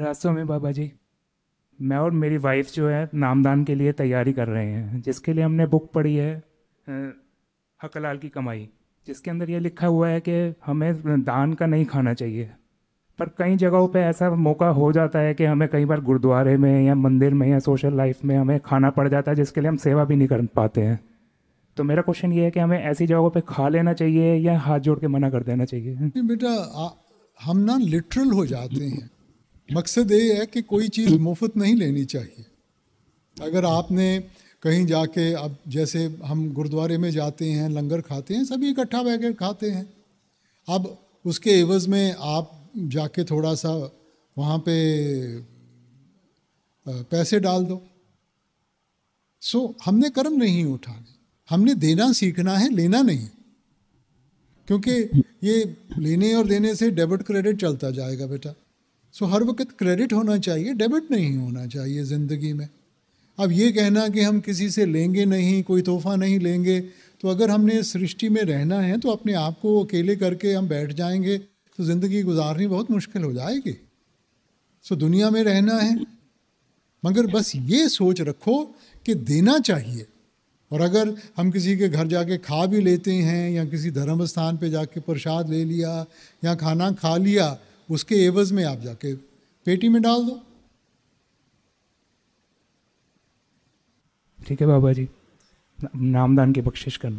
रास्तों में बाबा जी मैं और मेरी वाइफ जो है नामदान के लिए तैयारी कर रहे हैं जिसके लिए हमने बुक पढ़ी है हकलाल की कमाई जिसके अंदर ये लिखा हुआ है कि हमें दान का नहीं खाना चाहिए पर कई जगहों पे ऐसा मौका हो जाता है कि हमें कई बार गुरुद्वारे में या मंदिर में या सोशल लाइफ में हमें खाना पड़ जाता है जिसके लिए हम सेवा भी नहीं कर पाते हैं तो मेरा क्वेश्चन ये है कि हमें ऐसी जगहों पे खा लेना चाहिए या हाथ जोड़ के मना कर देना चाहिए बेटा हम ना लिटरल हो जाते हैं मकसद ये है कि कोई चीज़ मुफ्त नहीं लेनी चाहिए अगर आपने कहीं जाके अब जैसे हम गुरुद्वारे में जाते हैं लंगर खाते हैं सभी इकट्ठा बैठकर खाते हैं अब उसके एवज़ में आप जाके थोड़ा सा वहाँ पे पैसे डाल दो सो so, हमने कर्म नहीं उठाने हमने देना सीखना है लेना नहीं क्योंकि ये लेने और देने से डेबिट क्रेडिट चलता जाएगा बेटा सो हर वक्त क्रेडिट होना चाहिए डेबिट नहीं होना चाहिए ज़िंदगी में अब ये कहना कि हम किसी से लेंगे नहीं कोई तोहफा नहीं लेंगे तो अगर हमने इस सृष्टि में रहना है तो अपने आप को अकेले करके हम बैठ जाएंगे तो ज़िंदगी गुजारनी बहुत मुश्किल हो जाएगी सो दुनिया में रहना है मगर बस ये सोच रखो कि देना चाहिए और अगर हम किसी के घर जाके खा भी लेते हैं या किसी धर्म स्थान पे जाके प्रसाद ले लिया या खाना खा लिया उसके एवज में आप जाके पेटी में डाल दो ठीक है बाबा जी नामदान की बख्शिश कर